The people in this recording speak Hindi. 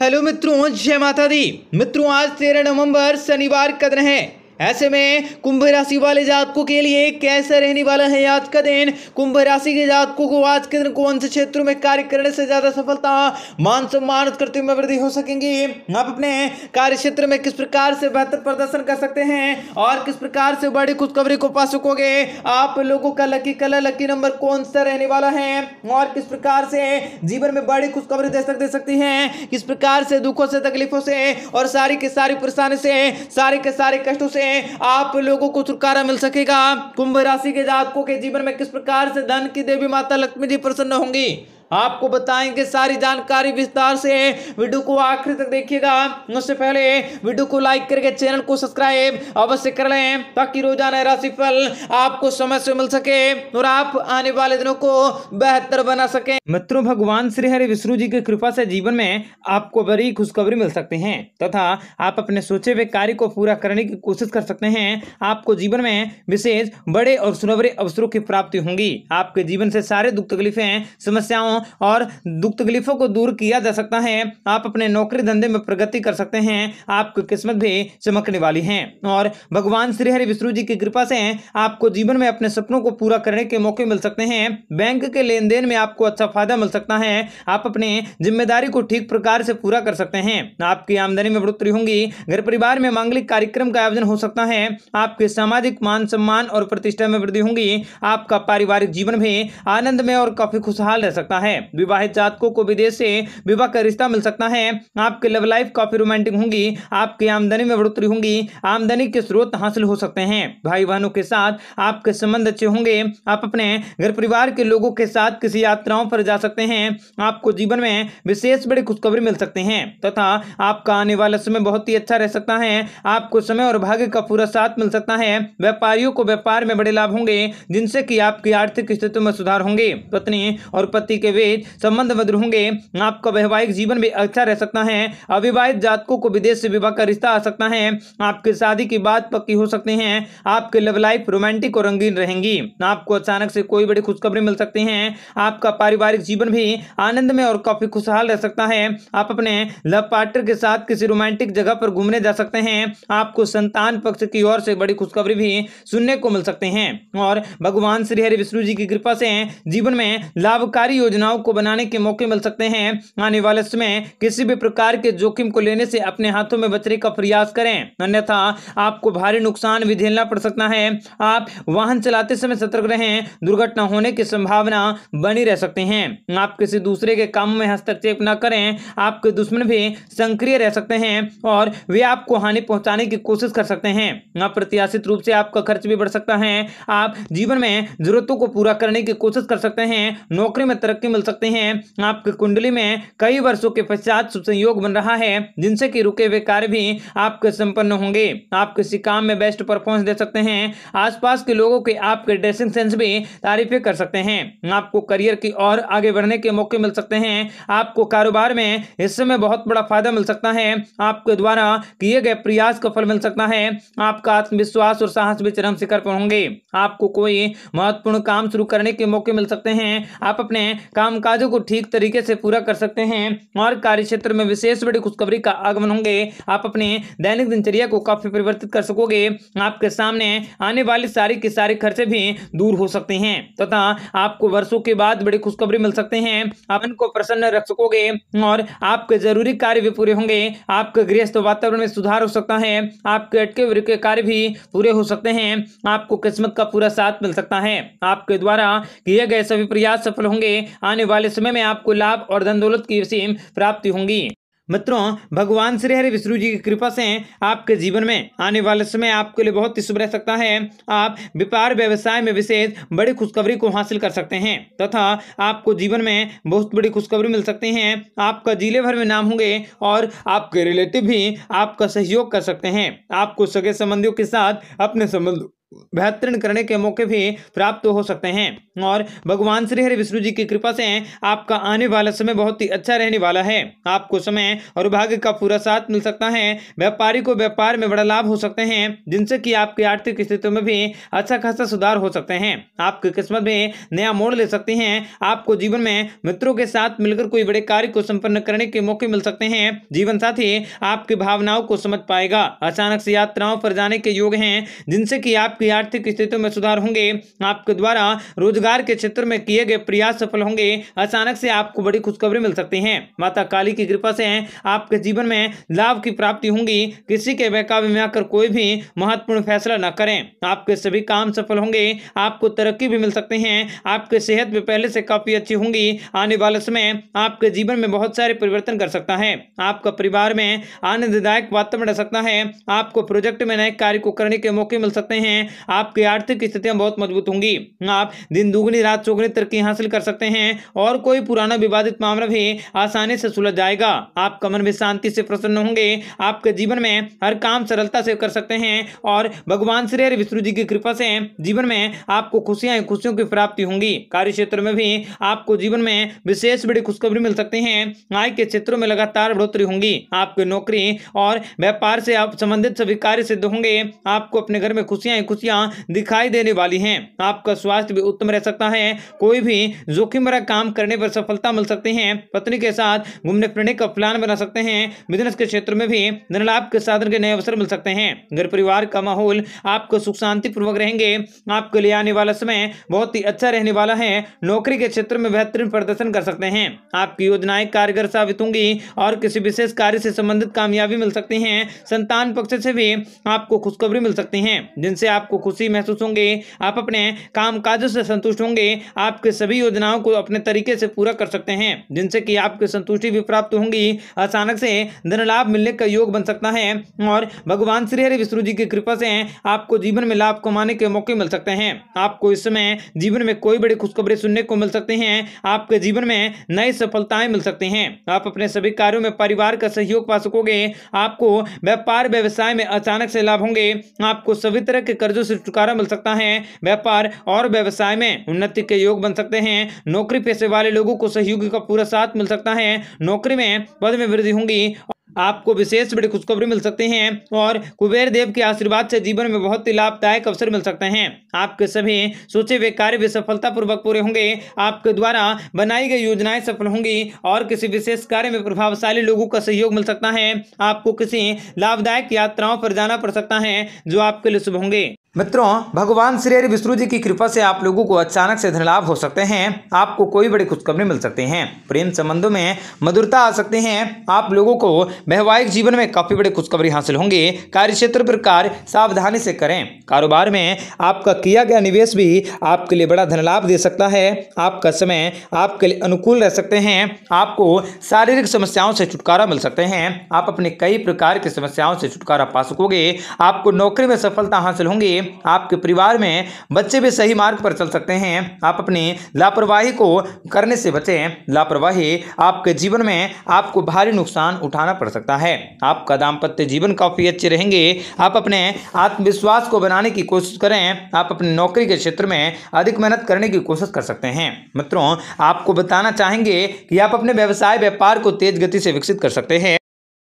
हेलो मित्रों जय माता दी मित्रों आज तेरह नवंबर शनिवार कदर है ऐसे में कुंभ राशि वाले जातकों के लिए कैसे रहने वाला है आज का दिन कुंभ राशि के जातकों को आज के दिन कौन से क्षेत्रों में कार्य करने से ज्यादा सफलता मान सम्मान करते में वृद्धि हो सकेंगी आप अपने कार्य क्षेत्र में किस प्रकार से बेहतर प्रदर्शन कर सकते हैं और किस प्रकार से बड़ी खुशखबरी को पा सकोगे आप लोगों का लकी कलर लकी नंबर कौन सा रहने वाला है और किस प्रकार से जीवन में बड़ी खुशखबरी दे सकते सकती है किस प्रकार से दुखों से तकलीफों से और सारी के सारी परेशानी से सारे के सारे कष्टों से में आप लोगों को छुटकारा मिल सकेगा कुंभ राशि के जातकों के जीवन में किस प्रकार से धन की देवी माता लक्ष्मी जी प्रसन्न होंगी आपको बताएंगे सारी जानकारी विस्तार से वीडियो को आखिर तक देखिएगा उससे पहले वीडियो को लाइक करके चैनल को सब्सक्राइब अवश्य कर लें ताकि रोजाना राशिफल आपको समय से मिल सके और आप आने वाले दिनों को बेहतर बना सके मित्रों भगवान श्री हरि विष्णु जी की कृपा से जीवन में आपको बड़ी खुशखबरी मिल सकती है तथा आप अपने सोचे हुए कार्य को पूरा करने की कोशिश कर सकते हैं आपको जीवन में विशेष बड़े और सुनवरे अवसरों की प्राप्ति होंगी आपके जीवन से सारे दुख तकलीफें समस्याओं समस्याओं और दुख तकलीफों को दूर किया जा सकता है आप अपने नौकरी धंधे में प्रगति कर सकते हैं आपकी किस्मत भी चमकने वाली है और भगवान श्री हरि विष्णु जी की कृपा से आपको जीवन में अपने सपनों को पूरा करने के मौके मिल सकते हैं बैंक के लेन देन में आपको अच्छा फायदा मिल सकता है आप अपने जिम्मेदारी को ठीक प्रकार से पूरा कर सकते हैं आपकी आमदनी में बढ़ोतरी होंगी घर परिवार में मांगलिक कार्यक्रम का आयोजन हो सकता है आपके सामाजिक मान सम्मान और प्रतिष्ठा में वृद्धि होगी आपका पारिवारिक जीवन भी आनंद में और काफी खुशहाल रह सकता है है विवाहित जातकों को विदेश से विवाह का रिश्ता मिल सकता है आपकी लव लाइफ काफी रोमांटिक होंगी आपकी आमदनी में बढ़ोतरी होंगी आमदनी के स्रोत हासिल हो सकते हैं भाई बहनों के साथ आपके संबंध अच्छे होंगे आप अपने घर परिवार के लोगों के साथ किसी यात्राओं पर जा सकते हैं आपको जीवन में विशेष बड़ी खुशखबरी मिल सकते हैं तथा आपका आने वाला समय बहुत ही अच्छा रह सकता है आपको समय और भाग्य का पूरा साथ मिल सकता है व्यापारियों को व्यापार में बड़े लाभ होंगे जिनसे कि आपकी आर्थिक स्थिति में सुधार होंगे पत्नी और पति के हुए संबंध मधुर होंगे आपका वैवाहिक जीवन भी अच्छा रह सकता है अविवाहित जातकों को विदेश से विवाह का रिश्ता आ सकता है आपकी शादी की बात पक्की हो सकते हैं आपके लव लाइफ रोमांटिक और रंगीन रहेंगी आपको अचानक से कोई बड़ी खुशखबरी मिल सकती है आपका पारिवारिक जीवन भी आनंद में और काफी खुशहाल रह सकता है आप अपने लव पार्टनर के साथ किसी रोमांटिक जगह पर घूमने जा सकते हैं आपको संतान पक्ष की ओर से बड़ी खुशखबरी भी सुनने को मिल सकते हैं और भगवान श्री हरि विष्णु जी की कृपा से जीवन में लाभकारी योजना योजनाओं को बनाने के मौके मिल सकते हैं आने वाले समय किसी भी प्रकार के जोखिम को लेने से अपने हाथों में बचने का प्रयास करें अन्यथा आपको भारी नुकसान भी झेलना पड़ सकता है आप वाहन चलाते समय सतर्क रहें दुर्घटना होने की संभावना बनी रह सकते हैं आप किसी दूसरे के काम में हस्तक्षेप न करें आपके दुश्मन भी सक्रिय रह सकते हैं और वे आपको हानि पहुंचाने की कोशिश कर सकते हैं अप्रत्याशित रूप से आपका खर्च भी बढ़ सकता है आप जीवन में जरूरतों को पूरा करने की कोशिश कर सकते हैं नौकरी में तरक्की मिल सकते हैं आपके कुंडली में कई वर्षों के पश्चात शुभ संयोग बन रहा है जिनसे कि रुके हुए कार्य भी आपके संपन्न होंगे आप किसी काम में बेस्ट परफॉर्मेंस दे सकते हैं आसपास के लोगों के आपके ड्रेसिंग सेंस भी तारीफें कर सकते हैं आपको करियर की और आगे बढ़ने के मौके मिल सकते हैं आपको कारोबार में इस समय बहुत बड़ा फायदा मिल सकता है आपके द्वारा किए गए प्रयास का फल मिल सकता है आपका आत्मविश्वास और साहस भी चरम शिखर पर होंगे आपको कोई महत्वपूर्ण काम शुरू करने के मौके मिल सकते हैं आप अपने काम कामकाजों को ठीक तरीके से पूरा कर सकते हैं और कार्य क्षेत्र में विशेष बड़ी खुशखबरी का आगमन होंगे आप अपने दैनिक दिनचर्या को काफी परिवर्तित कर सकोगे आपके सामने आने वाले सारी के सारे खर्चे भी दूर हो सकते हैं तथा आपको वर्षों के बाद बड़ी खुशखबरी मिल सकते हैं आप इनको प्रसन्न रख सकोगे और आपके जरूरी कार्य भी पूरे होंगे आपके गृहस्थ वातावरण में सुधार हो सकता है आपके अटके हुए कार्य भी पूरे हो सकते हैं आपको किस्मत का पूरा साथ मिल सकता है आपके द्वारा किए गए सभी प्रयास सफल होंगे आने वाले समय में आपको लाभ और धन दौलत की वसीम प्राप्ति होंगी मित्रों भगवान श्री हरि विष्णु जी की कृपा से आपके जीवन में आने वाले समय आपके लिए बहुत ही शुभ रह सकता है आप व्यापार व्यवसाय में विशेष बड़ी खुशखबरी को हासिल कर सकते हैं तथा आपको जीवन में बहुत बड़ी खुशखबरी मिल सकती है आपका जिले भर में नाम होंगे और आपके रिलेटिव भी आपका सहयोग कर सकते हैं आपको सगे संबंधियों के साथ अपने संबंध बेहतरीन करने के मौके भी प्राप्त हो सकते हैं और भगवान श्री हरि विष्णु जी की कृपा से आपका आने वाला समय बहुत ही अच्छा रहने वाला है आपको समय और भाग्य का पूरा साथ मिल सकता है व्यापारी को व्यापार में बड़ा लाभ हो सकते हैं जिनसे कि आपकी आर्थिक स्थिति में भी अच्छा खासा सुधार हो सकते हैं आपकी किस्मत भी नया मोड़ ले सकती है आपको जीवन में मित्रों के साथ मिलकर कोई बड़े कार्य को संपन्न करने के मौके मिल सकते हैं जीवन साथी आपकी भावनाओं को समझ पाएगा अचानक से यात्राओं पर जाने के योग हैं जिनसे कि आप आपकी आर्थिक स्थिति में सुधार होंगे आपके द्वारा रोजगार के क्षेत्र में किए गए प्रयास सफल होंगे अचानक से आपको बड़ी खुशखबरी मिल सकती है माता काली की कृपा से आपके जीवन में लाभ की प्राप्ति होंगी किसी के बहकावे में आकर कोई भी महत्वपूर्ण फैसला न करें आपके सभी काम सफल होंगे आपको तरक्की भी मिल सकती है आपके सेहत भी पहले से काफी अच्छी होंगी आने वाले समय आपके जीवन में बहुत सारे परिवर्तन कर सकता है आपका परिवार में आनंददायक वातावरण रह सकता है आपको प्रोजेक्ट में नए कार्य को करने के मौके मिल सकते हैं आपकी आर्थिक स्थितियां बहुत मजबूत होंगी आप दिन दुगनी रात चौगनी तरक्की हासिल कर सकते हैं और कोई पुराना विवादित मामला भी आसानी से सुलझ जाएगा आप कमर में शांति से प्रसन्न होंगे आपके जीवन में हर काम सरलता से कर सकते हैं और भगवान श्री हरि विष्णु जी की कृपा से जीवन में आपको खुशियां खुशियों की प्राप्ति होंगी कार्य क्षेत्र में भी आपको जीवन में विशेष बड़ी खुशखबरी मिल सकती है आय के क्षेत्रों में लगातार बढ़ोतरी होंगी आपकी नौकरी और व्यापार से आप संबंधित सभी कार्य सिद्ध होंगे आपको अपने घर में खुशियां खुशियां दिखाई देने वाली हैं आपका स्वास्थ्य भी उत्तम रह सकता है कोई भी जोखिम भरा काम करने पर सफलता मिल सकती है पत्नी के साथ घूमने फिरने का प्लान बना सकते हैं बिजनेस के क्षेत्र में भी धनलाभ के साधन के नए अवसर मिल सकते हैं घर परिवार का माहौल आपको सुख शांति पूर्वक रहेंगे आपके लिए आने वाला समय बहुत ही अच्छा रहने वाला है नौकरी के क्षेत्र में बेहतरीन प्रदर्शन कर सकते हैं आपकी योजनाएं कारगर साबित होंगी और किसी विशेष कार्य से संबंधित कामयाबी मिल सकती है संतान पक्ष से भी आपको खुशखबरी मिल सकती है जिनसे आप आपको खुशी महसूस होंगे आप अपने काम काजों से संतुष्ट होंगे आपके सभी योजनाओं को अपने तरीके से पूरा कर सकते हैं जिनसे कि आपकी संतुष्टि भी प्राप्त होंगी अचानक से धन लाभ मिलने का योग बन सकता है और भगवान श्रीहरि विष्णु जी की कृपा से आपको जीवन में लाभ कमाने के मौके मिल सकते हैं आपको इस समय जीवन में कोई बड़ी खुशखबरी सुनने को मिल सकते हैं आपके जीवन में नई सफलताएं मिल सकती हैं आप अपने सभी कार्यों में परिवार का सहयोग पा सकोगे आपको व्यापार व्यवसाय में अचानक से लाभ होंगे आपको सभी तरह के कर्ज कर्जों से छुटकारा मिल सकता है व्यापार और व्यवसाय में उन्नति के योग बन सकते हैं नौकरी पेशे वाले लोगों को सहयोगी का पूरा साथ मिल सकता है नौकरी में पद में वृद्धि होंगी आपको विशेष बड़ी खुशखबरी मिल सकती हैं और कुबेर देव के आशीर्वाद से जीवन में बहुत ही लाभदायक अवसर मिल सकते हैं आपके सभी सोचे हुए कार्य भी सफलतापूर्वक पूरे होंगे आपके द्वारा बनाई गई योजनाएं सफल होंगी और किसी विशेष कार्य में प्रभावशाली लोगों का सहयोग मिल सकता है आपको किसी लाभदायक यात्राओं पर जाना पड़ सकता है जो आपके लिए शुभ होंगे मित्रों भगवान श्री हरि विष्णु जी की कृपा से आप लोगों को अचानक से धनलाभ हो सकते हैं आपको कोई बड़ी खुशखबरी मिल सकते हैं प्रेम संबंधों में मधुरता आ सकते हैं आप लोगों को वैवाहिक जीवन में काफ़ी बड़ी खुशखबरी हासिल होंगे कार्य क्षेत्र पर कार्य सावधानी से करें कारोबार में आपका किया गया निवेश भी आपके लिए बड़ा धन लाभ दे सकता है आपका समय आपके लिए अनुकूल रह सकते हैं आपको शारीरिक समस्याओं से छुटकारा मिल सकते हैं आप अपने कई प्रकार की समस्याओं से छुटकारा पा सकोगे आपको नौकरी में सफलता हासिल होंगी आपके परिवार में बच्चे भी सही मार्ग पर चल सकते हैं आप अपनी लापरवाही को करने से बचें लापरवाही आपके जीवन में आपको भारी नुकसान उठाना पड़ सकता है आपका दाम्पत्य जीवन काफ़ी अच्छे रहेंगे आप अपने आत्मविश्वास को बनाने की कोशिश करें आप अपनी नौकरी के क्षेत्र में अधिक मेहनत करने की कोशिश कर सकते हैं मित्रों आपको बताना चाहेंगे कि आप अपने व्यवसाय व्यापार को तेज गति से विकसित कर सकते हैं